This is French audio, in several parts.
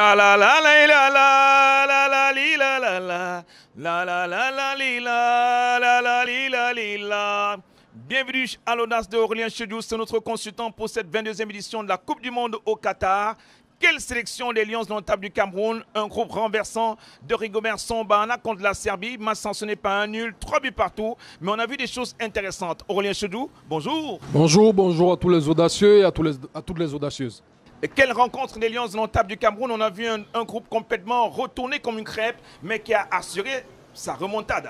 La la la la la la la la la la la la la la la la la la la la. Bienvenue à l'audace de Aurélien Chedou, c'est notre consultant pour cette 22e édition de la Coupe du Monde au Qatar. Quelle sélection des Lions dans table du Cameroun Un groupe renversant de Rigobert Sombana contre la Serbie, ce n'est pas un nul, trois buts partout. Mais on a vu des choses intéressantes. Aurélien Chedou, bonjour. Bonjour, bonjour à tous les audacieux et à, tous à toutes les audacieuses quelle rencontre des Lions table du Cameroun. On a vu un, groupe complètement retourné comme une crêpe, mais qui a assuré sa remontade.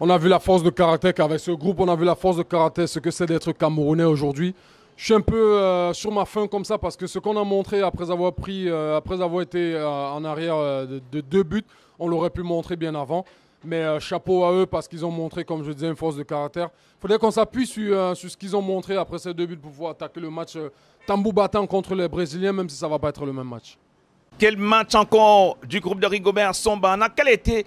On a vu la force de caractère qu'avec ce groupe, on a vu la force de caractère, ce que c'est d'être Camerounais aujourd'hui. Je suis un peu euh, sur ma faim comme ça parce que ce qu'on a montré après avoir pris, euh, après avoir été euh, en arrière de deux buts, on l'aurait pu montrer bien avant. Mais euh, chapeau à eux parce qu'ils ont montré, comme je disais, une force de caractère. Il faudrait qu'on s'appuie sur, euh, sur, ce qu'ils ont montré après ces deux buts pour pouvoir attaquer le match euh, tambou battant contre les Brésiliens, même si ça ne va pas être le même match. Quel match encore du groupe de Rigobert Sombana Quelle était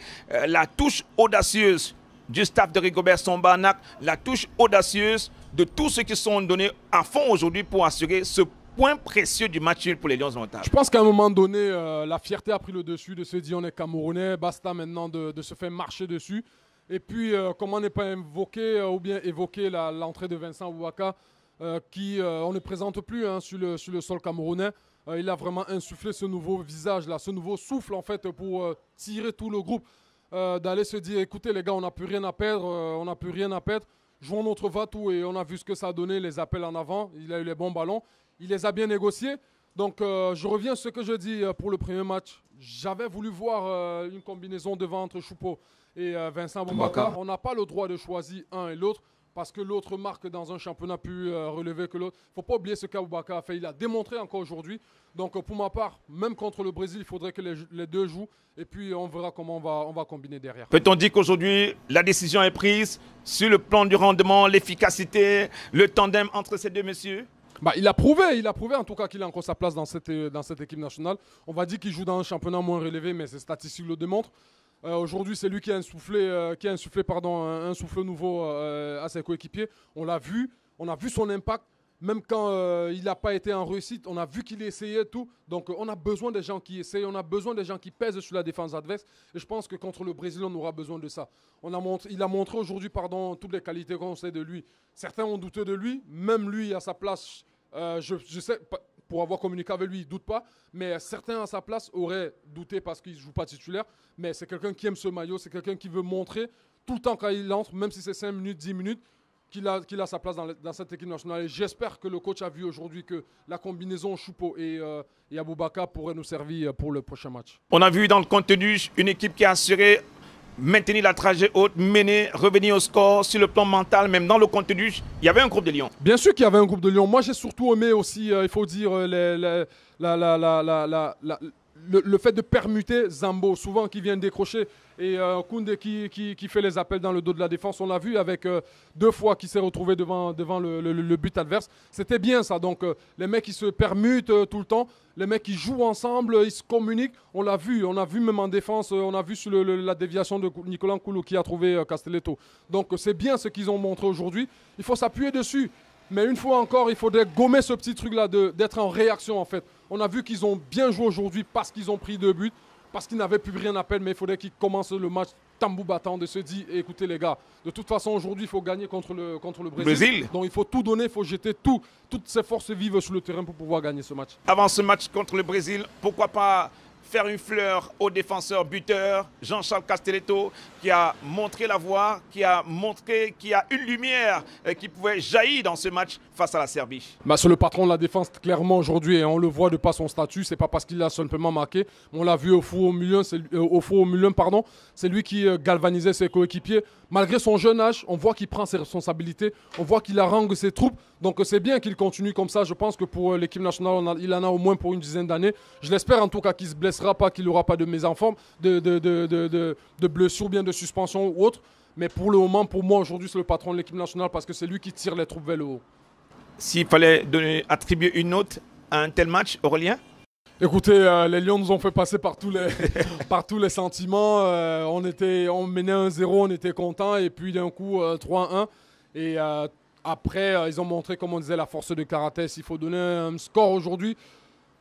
la touche audacieuse du staff de Rigobert Sombanac, la touche audacieuse de tous ceux qui sont donnés à fond aujourd'hui pour assurer ce point précieux du match pour les Lions de Je pense qu'à un moment donné, euh, la fierté a pris le dessus de se dire on est Camerounais, basta maintenant de, se faire marcher dessus. Et puis, euh, comment n'est pas évoqué, euh, ou bien évoqué l'entrée de Vincent Ouaka, qui on ne présente plus hein, sur, le, sur, le, sol camerounais. il a vraiment insufflé ce nouveau visage-là, ce nouveau souffle en fait pour tirer tout le groupe, d'aller se dire écoutez les gars, on n'a plus rien à perdre, on n'a plus rien à perdre jouons notre Vatou et on a vu ce que ça a donné, les appels en avant, il a eu les bons ballons, il les a bien négociés. Donc euh, je reviens à ce que je dis euh, pour le premier match. J'avais voulu voir euh, une combinaison devant entre Choupeau et Vincent Bombaka. On n'a pas le droit de choisir un et l'autre parce que l'autre marque dans un championnat plus euh, relevé que l'autre. Il faut pas oublier ce qu'Aboubaka a fait. Il a démontré encore aujourd'hui. Donc, euh, pour ma part, même contre le Brésil, il faudrait que les, deux jouent. Et puis, on verra comment on va, on va combiner derrière. Peut-on dire qu'aujourd'hui, la décision est prise sur le plan du rendement, l'efficacité, le tandem entre ces deux messieurs bah, il a prouvé, il a prouvé en tout cas qu'il a encore sa place dans cette, dans cette équipe nationale. On va dire qu'il joue dans un championnat moins relevé, mais ses statistiques le démontrent. Euh, aujourd'hui, c'est lui qui a insufflé, euh, qui a pardon, un, souffle nouveau euh, à ses coéquipiers. On l'a vu, on a vu son impact. Même quand il n'a pas été en réussite, on a vu qu'il essayait tout. Donc on a besoin des gens qui essayent, on a besoin des gens qui pèsent sur la défense adverse. Et je pense que contre le Brésil, on aura besoin de ça. On a montré, il a montré aujourd'hui pardon, toutes les qualités qu'on sait de lui. Certains ont douté de lui, même lui à sa place. je, je sais, pour avoir communiqué avec lui, il doute pas. Mais certains à sa place auraient douté parce qu'il ne joue pas titulaire. Mais c'est quelqu'un qui aime ce maillot, c'est quelqu'un qui veut montrer tout le temps quand il entre, même si c'est 5 minutes, 10 minutes, qu'il a, qu'il a sa place dans, cette équipe nationale. Et j'espère que le coach a vu aujourd'hui que la combinaison Choupo et, euh, et Aboubaka pourrait nous servir pour le prochain match. On a vu dans le contenu une équipe qui a assuré maintenir la trajet haute, mener, revenir au score sur le plan mental, même dans le contenu. Il y avait un groupe de Lyon. Bien sûr qu'il y avait un groupe de Lyon. Moi, j'ai surtout aimé aussi, euh, il faut dire, euh, la, le, fait de permuter Zambo, souvent qui vient décrocher, et euh, Koundé qui, fait les appels dans le dos de la défense, on l'a vu avec euh, deux fois qui s'est retrouvé devant, le, but adverse. C'était bien ça, donc euh, les mecs qui se permutent tout le temps, les mecs qui jouent ensemble, ils se communiquent, on l'a vu, on a vu même en défense, on a vu sur la déviation de Nicolas Koulou qui a trouvé Castelletto. Donc c'est bien ce qu'ils ont montré aujourd'hui, il faut s'appuyer dessus. Mais une fois encore, il faudrait gommer ce petit truc-là d'être en réaction en fait. On a vu qu'ils ont bien joué aujourd'hui parce qu'ils ont pris deux buts, parce qu'ils n'avaient plus rien à perdre, mais il faudrait qu'ils commencent le match tambour battant de se dire eh, écoutez les gars, de toute façon aujourd'hui il faut gagner contre le, Brésil. Brésil. Donc il faut tout donner, il faut jeter tout, toutes ses forces vives sur le terrain pour pouvoir gagner ce match. Avant ce match contre le Brésil, pourquoi pas faire une fleur au défenseur buteur Jean-Charles Castelletto qui a montré la voie, qui a montré qu'il y a une lumière euh, qui pouvait jaillir dans ce match face à la Serbie. Bah, c'est le patron de la défense clairement aujourd'hui et on le voit de pas son statut, c'est pas parce qu'il a simplement marqué, on l'a vu au four au milieu, c'est euh, au au milieu, pardon, c'est lui qui euh, galvanisait ses coéquipiers malgré son jeune âge, on voit qu'il prend ses responsabilités, on voit qu'il harangue ses troupes. Donc c'est bien qu'il continue comme ça, je pense que pour l'équipe nationale, il en a au moins pour une dizaine d'années. Je l'espère en tout cas qu'il se blesse sera pas, qu'il aura pas de mésenforme, de, de, de, de blessure, bien de suspension ou autre. Mais pour le moment, pour moi, aujourd'hui, c'est le patron de l'équipe nationale parce que c'est lui qui tire les troupes vers le haut. S'il fallait attribuer une note à un tel match, Aurélien Écoutez, euh, les Lions nous ont fait passer par tous les, les sentiments. Euh, on, était, on menait 1-0, on était content, et puis d'un coup, 3-1. Euh, et après, ils ont montré, comme on disait, la force de karaté. Il faut donner un score aujourd'hui,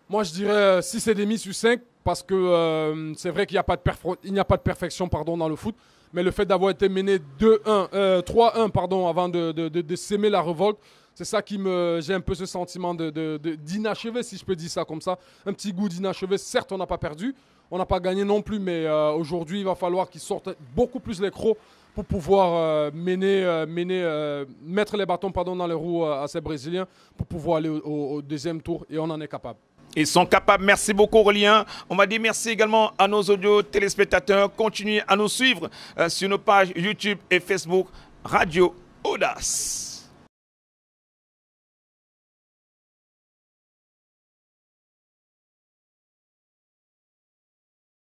moi je dirais 6,5 sur 5 parce que euh, c'est vrai qu'il n'y a, pas de perfection pardon, dans le foot, mais le fait d'avoir été mené 2-1, 3-1 euh, pardon, avant de, s'aimer la révolte, c'est ça qui me. J'ai un peu ce sentiment d'inachevé, si je peux dire ça comme ça. Un petit goût d'inachevé. Certes, on n'a pas perdu, on n'a pas gagné non plus, mais euh, aujourd'hui, il va falloir qu'ils sortent beaucoup plus les crocs pour pouvoir mener, mener mettre les bâtons pardon, dans les roues à ces Brésiliens pour pouvoir aller au deuxième tour et on en est capable. Ils sont capables. Merci beaucoup, Aurélien. On va dire merci également à nos audios, téléspectateurs. Continuez à nous suivre euh, sur nos pages YouTube et Facebook Radio Audace.